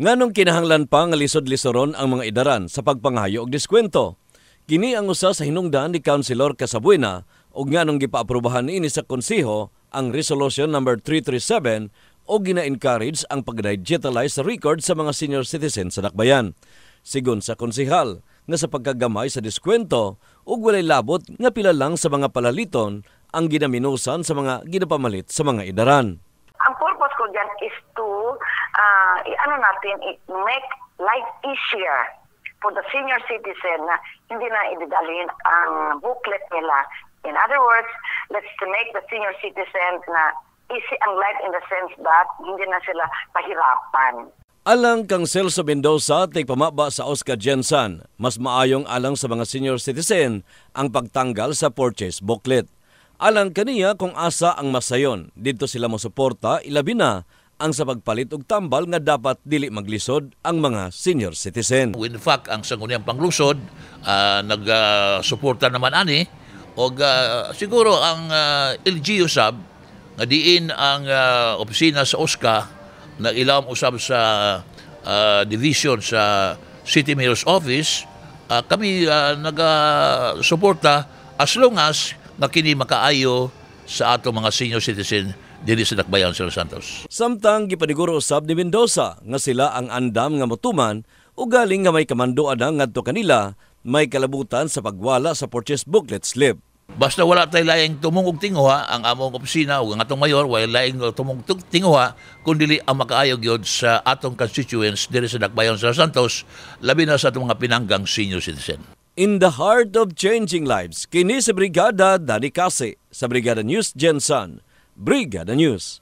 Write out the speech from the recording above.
Nganong kinahanglan pa nga lisod-lisoron ang mga idaran sa pagpangayo og diskwento? Kini ang usa sa hinungdan ni Councilor Casabuena ug nganong gipaaprubahan ini sa konseho ang Resolution number no. 337 o gina-encourage ang pag-digitalize record sa mga senior citizen sa Dakbayan. Sigon sa konsihal, nga sa pagkagamay sa diskwento ug walay labot nga pila lang sa mga palaliton ang ginaminusan sa mga ginapamalit sa mga idaran ano natin, it make life easier for the senior citizen na hindi na ididalhin ang booklet nila. In other words, let's make the senior citizen na easy ang life in the sense that hindi na sila pahirapan. Alang kang Celso Mendoza, tigpamaba sa Oscar Jensen, mas maayong alang sa mga senior citizen ang pagtanggal sa purchase booklet. Alang kaniya kung asa ang masayon, dito sila mo suporta ilabi na ang sa pagpalit og tambal nga dapat dili maglisod ang mga senior citizen. In fact, ang sangguniang panglusod uh, nagsuporta uh, naman ani og uh, siguro ang uh, ah, LGU sub nga diin ang uh, opisina sa OSCA na ilawom usab sa uh, division sa City Mayor's Office uh, kami uh, nagsuporta as long as nakini makaayo sa ato mga senior citizen diri sa Dakbayan, Sir Santos. Samtang gipaniguro usab ni Mendoza nga sila ang andam nga motuman o galing nga may kamandoan na ngadto kanila may kalabutan sa pagwala sa purchase booklet slip. Basta wala tay laing tumungog tingwa ang among opisina o ang atong mayor wala laing tumungog tingwa kundi ang makaayog yod sa atong constituents diri sa Dakbayan sa Santos labi na sa atong mga pinanggang senior citizen. In the heart of changing lives, kini sa Brigada Dani Kase sa Brigada News Gensan. Brigada News.